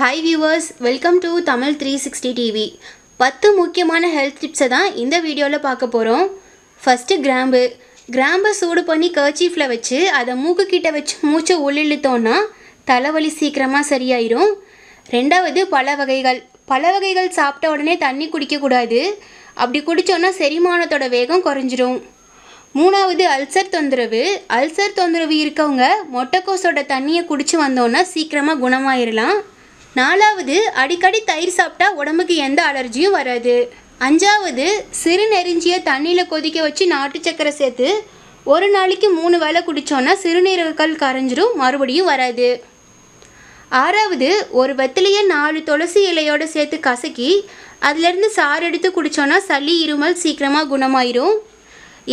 hi viewers welcome to Tamil three sixty TV பத்து முக்கியமான health டிப்ஸை தான் இந்த வீடியோவில் பார்க்க போகிறோம் ஃபஸ்ட்டு கிராம்பு கிராம்பை சூடு பண்ணி கர்ச்சீஃபில் வச்சு அதை மூக்குக்கிட்ட வச்சு மூச்சை உள்ளிழுத்தோன்னா தலைவலி சீக்கிரமாக சரியாயிரும் ரெண்டாவது பல வகைகள் பல வகைகள் சாப்பிட்ட உடனே தண்ணி குடிக்கக்கூடாது அப்படி குடித்தோன்னா செரிமானத்தோட வேகம் குறைஞ்சிரும் மூணாவது அல்சர் தொந்தரவு அல்சர் தொந்தரவு இருக்கவங்க மொட்டைக்கோசோட தண்ணியை குடித்து வந்தோன்னா சீக்கிரமாக குணமாயிடலாம் நாலாவது அடிக்கடி தயிர் சாப்பிட்டா உடம்புக்கு எந்த அலர்ஜியும் வராது அஞ்சாவது சிறு நெறிஞ்சிய தண்ணியில் கொதிக்க வச்சு நாட்டு சக்கரை சேர்த்து ஒரு நாளைக்கு மூணு வேலை குடித்தோன்னா சிறுநீரகங்கள் கரைஞ்சிரும் மறுபடியும் வராது ஆறாவது ஒரு வெத்திலையை நாலு துளசி இலையோடு சேர்த்து கசக்கி அதிலேருந்து சாறு எடுத்து குடித்தோன்னா சளி இருமல் சீக்கிரமாக குணமாயிரும்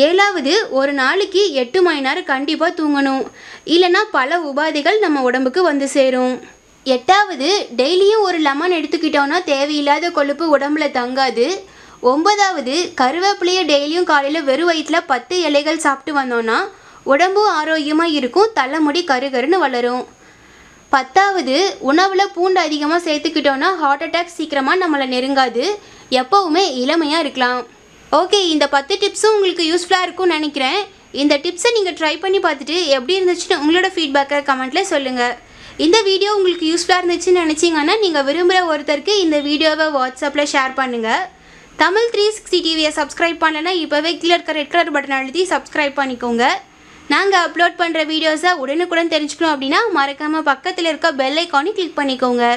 ஏழாவது ஒரு நாளைக்கு எட்டு மணி நேரம் கண்டிப்பாக தூங்கணும் இல்லைனா பல உபாதைகள் நம்ம உடம்புக்கு வந்து சேரும் எட்டாவது டெய்லியும் ஒரு லெமன் எடுத்துக்கிட்டோம்னா தேவையில்லாத கொழுப்பு உடம்புல தங்காது ஒன்பதாவது கருவேப்பிலையை டெய்லியும் காலையில் வெறும் வயிற்றில் பத்து இலைகள் சாப்பிட்டு வந்தோன்னா உடம்பும் ஆரோக்கியமாக இருக்கும் தலைமுடி கருகருன்னு வளரும் பத்தாவது உணவில் பூண்டு அதிகமாக சேர்த்துக்கிட்டோன்னா ஹார்ட் அட்டாக் சீக்கிரமாக நம்மளை நெருங்காது எப்போவுமே இளமையாக இருக்கலாம் ஓகே இந்த பத்து டிப்ஸும் உங்களுக்கு யூஸ்ஃபுல்லாக இருக்கும்னு நினைக்கிறேன் இந்த டிப்ஸை நீங்கள் ட்ரை பண்ணி பார்த்துட்டு எப்படி இருந்துச்சுன்னு உங்களோட ஃபீட்பேக்கை கமெண்ட்டில் சொல்லுங்கள் இந்த வீடியோ உங்களுக்கு யூஸ்ஃபுல்லாக இருந்துச்சுன்னு நினச்சிங்கன்னா நீங்கள் விரும்புகிற ஒருத்தருக்கு இந்த வீடியோவை வாட்ஸ்அப்பில் ஷேர் பண்ணுங்கள் தமிழ் த்ரீ சிக்ஸ்டி டிவியை சப்ஸ்கிரைப் பண்ணலைன்னா இப்போவே கீழே இருக்கிற ரெட் கலர் பட்டன் அழுத்தி சப்ஸ்கிரைப் பண்ணிக்கோங்க நாங்கள் அப்லோட் பண்ணுற வீடியோஸை உடனுக்குடன் தெரிஞ்சுக்கணும் அப்படின்னா மறக்காமல் பக்கத்தில் இருக்க பெல் ஐக்கானி கிளிக் பண்ணிக்கோங்க